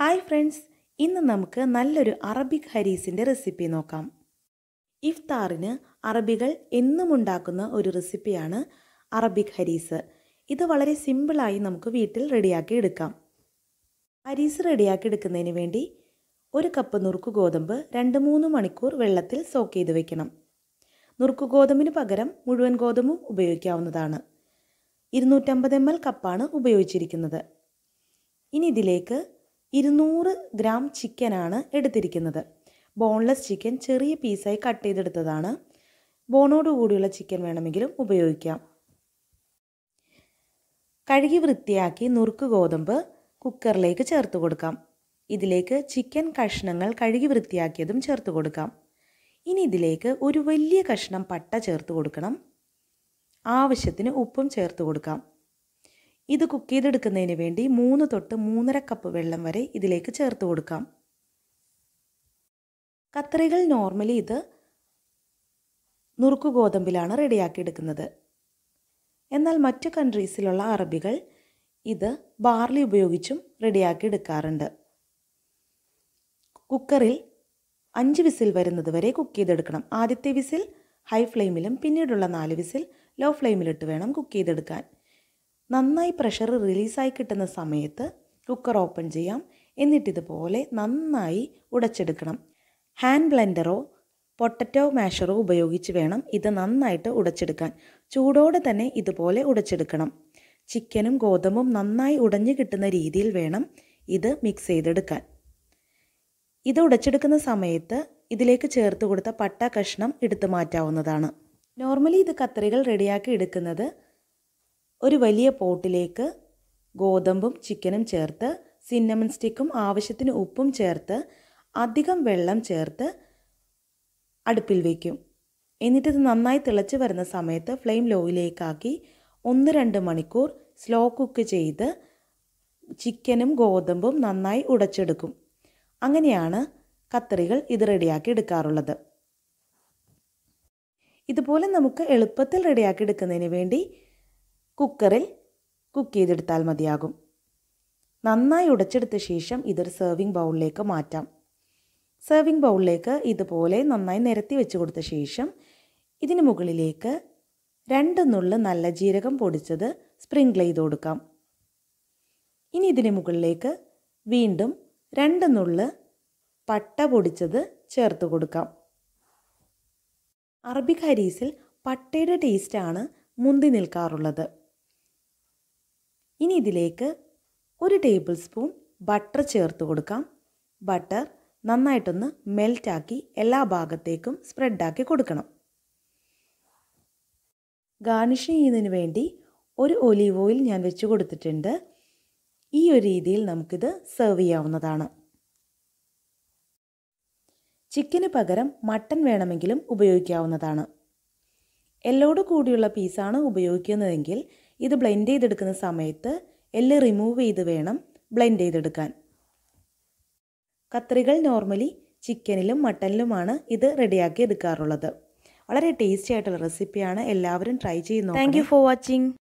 hi friends ഇന്ന് നമുക്ക് നല്ലൊരു അറബിക് ഹരീസിൻ്റെ റെസിപ്പി നോക്കാം ഇഫ്താറിന് അറബികൾ എന്നും ഉണ്ടാക്കുന്ന ഒരു റെസിപ്പിയാണ് അറബിക് ഹരീസ് ഇത് വളരെ സിമ്പിളായി നമുക്ക് വീട്ടിൽ റെഡിയാക്കി എടുക്കാം ഹരീസ് റെഡിയാക്കി എടുക്കുന്നതിന് വേണ്ടി ഒരു കപ്പ് നുറുക്ക് ഗോതമ്പ് രണ്ട് മൂന്ന് മണിക്കൂർ വെള്ളത്തിൽ സോക്ക് ചെയ്ത് വെക്കണം നുറുക്ക് ഗോതമ്പിന് പകരം മുഴുവൻ ഗോതമ്പും ഉപയോഗിക്കാവുന്നതാണ് ഇരുന്നൂറ്റമ്പത് എം എൽ കപ്പാണ് ഉപയോഗിച്ചിരിക്കുന്നത് ഇനി ഇതിലേക്ക് ഇരുന്നൂറ് ഗ്രാം ചിക്കനാണ് എടുത്തിരിക്കുന്നത് ബോൺലെസ് ചിക്കൻ ചെറിയ പീസായി കട്ട് ചെയ്തെടുത്തതാണ് ബോണോട് കൂടിയുള്ള ചിക്കൻ വേണമെങ്കിലും ഉപയോഗിക്കാം കഴുകി വൃത്തിയാക്കി നുറുക്ക് ഗോതമ്പ് കുക്കറിലേക്ക് ചേർത്ത് കൊടുക്കാം ഇതിലേക്ക് ചിക്കൻ കഷ്ണങ്ങൾ കഴുകി വൃത്തിയാക്കിയതും ചേർത്ത് കൊടുക്കാം ഇനി ഇതിലേക്ക് ഒരു വലിയ കഷ്ണം പട്ട ചേർത്ത് കൊടുക്കണം ആവശ്യത്തിന് ഉപ്പും ചേർത്ത് കൊടുക്കാം ഇത് കുക്ക് ചെയ്തെടുക്കുന്നതിന് വേണ്ടി മൂന്ന് തൊട്ട് മൂന്നര കപ്പ് വെള്ളം വരെ ഇതിലേക്ക് ചേർത്ത് കൊടുക്കാം കത്രികൾ നോർമലി ഇത് നുറുക്കു ഗോതമ്പിലാണ് റെഡിയാക്കിയെടുക്കുന്നത് എന്നാൽ മറ്റു കൺട്രീസിലുള്ള അറബികൾ ഇത് ബാർലി ഉപയോഗിച്ചും റെഡിയാക്കി എടുക്കാറുണ്ട് കുക്കറിൽ അഞ്ച് വിസിൽ വരുന്നത് വരെ കുക്ക് ചെയ്തെടുക്കണം ആദ്യത്തെ വിസിൽ ഹൈ ഫ്ലെയിമിലും പിന്നീടുള്ള നാല് വിസിൽ ലോ ഫ്ലെയിമിലിട്ട് വേണം കുക്ക് ചെയ്തെടുക്കാൻ നന്നായി പ്രഷർ റിലീസായി കിട്ടുന്ന സമയത്ത് കുക്കർ ഓപ്പൺ ചെയ്യാം എന്നിട്ടിതുപോലെ നന്നായി ഉടച്ചെടുക്കണം ഹാൻഡ് ബ്ലെൻഡറോ പൊട്ടറ്റോ മാഷറോ ഉപയോഗിച്ച് വേണം ഇത് നന്നായിട്ട് ഉടച്ചെടുക്കാൻ ചൂടോടെ തന്നെ ഇതുപോലെ ഉടച്ചെടുക്കണം ചിക്കനും ഗോതമ്പും നന്നായി ഉടഞ്ഞു കിട്ടുന്ന രീതിയിൽ വേണം ഇത് മിക്സ് ചെയ്തെടുക്കാൻ ഇത് ഉടച്ചെടുക്കുന്ന സമയത്ത് ഇതിലേക്ക് ചേർത്ത് കൊടുത്ത പട്ട കഷ്ണം എടുത്തു മാറ്റാവുന്നതാണ് നോർമലി ഇത് കത്രികൾ റെഡിയാക്കി എടുക്കുന്നത് ഒരു വലിയ പോട്ടിലേക്ക് ഗോതമ്പും ചിക്കനും ചേർത്ത് സിന്നമൺ സ്റ്റിക്കും ആവശ്യത്തിന് ഉപ്പും ചേർത്ത് അധികം വെള്ളം ചേർത്ത് അടുപ്പിൽ വയ്ക്കും എന്നിട്ടത് നന്നായി തിളച്ച് വരുന്ന സമയത്ത് ഫ്ലെയിം ലോയിലേക്കാക്കി ഒന്ന് രണ്ട് മണിക്കൂർ സ്ലോ കുക്ക് ചെയ്ത് ചിക്കനും ഗോതമ്പും നന്നായി ഉടച്ചെടുക്കും അങ്ങനെയാണ് കത്തറികൾ ഇത് റെഡിയാക്കി എടുക്കാറുള്ളത് ഇതുപോലെ നമുക്ക് എളുപ്പത്തിൽ റെഡിയാക്കി എടുക്കുന്നതിന് വേണ്ടി കുക്കറിൽ കുക്ക് ചെയ്തെടുത്താൽ മതിയാകും നന്നായി ഉടച്ചെടുത്ത ശേഷം ഇതൊരു സെർവിങ് ബൗളിലേക്ക് മാറ്റാം സെർവിങ് ബൗളിലേക്ക് ഇതുപോലെ നന്നായി നിരത്തി വെച്ച് കൊടുത്ത ശേഷം ഇതിന് മുകളിലേക്ക് രണ്ട് നുള്ള് നല്ല ജീരകം പൊടിച്ചത് സ്പ്രിങ്ക്ൾ ചെയ്ത് കൊടുക്കാം ഇനി ഇതിന് മുകളിലേക്ക് വീണ്ടും രണ്ട് നുള്ള് പട്ട പൊടിച്ചത് ചേർത്ത് കൊടുക്കാം അറബിക് ഹരീസിൽ പട്ടയുടെ ടേസ്റ്റാണ് മുന്തി നിൽക്കാറുള്ളത് ഇനി ഇതിലേക്ക് ഒരു ടേബിൾ സ്പൂൺ ബട്ടർ ചേർത്ത് കൊടുക്കാം ബട്ടർ നന്നായിട്ടൊന്ന് മെൽറ്റാക്കി എല്ലാ ഭാഗത്തേക്കും സ്പ്രെഡാക്കി കൊടുക്കണം ഗാർണിഷ് ചെയ്യുന്നതിന് വേണ്ടി ഒരു ഒലീവ് ഓയിൽ ഞാൻ വെച്ച് കൊടുത്തിട്ടുണ്ട് ഈ ഒരു രീതിയിൽ നമുക്കിത് സെർവ് ചെയ്യാവുന്നതാണ് ചിക്കന് പകരം മട്ടൻ വേണമെങ്കിലും ഉപയോഗിക്കാവുന്നതാണ് എല്ലോട് കൂടിയുള്ള പീസാണ് ഉപയോഗിക്കുന്നതെങ്കിൽ ഇത് ബ്ലെൻഡ് ചെയ്തെടുക്കുന്ന സമയത്ത് എല്ല് റിമൂവ് ചെയ്ത് വേണം ബ്ലെൻഡ് ചെയ്തെടുക്കാൻ കത്രികൾ നോർമലി ചിക്കനിലും മട്ടനിലുമാണ് ഇത് റെഡിയാക്കി എടുക്കാറുള്ളത് വളരെ ടേസ്റ്റി ആയിട്ടുള്ള റെസിപ്പിയാണ് എല്ലാവരും ട്രൈ ചെയ്യുന്നത് താങ്ക് ഫോർ വാച്ചിങ്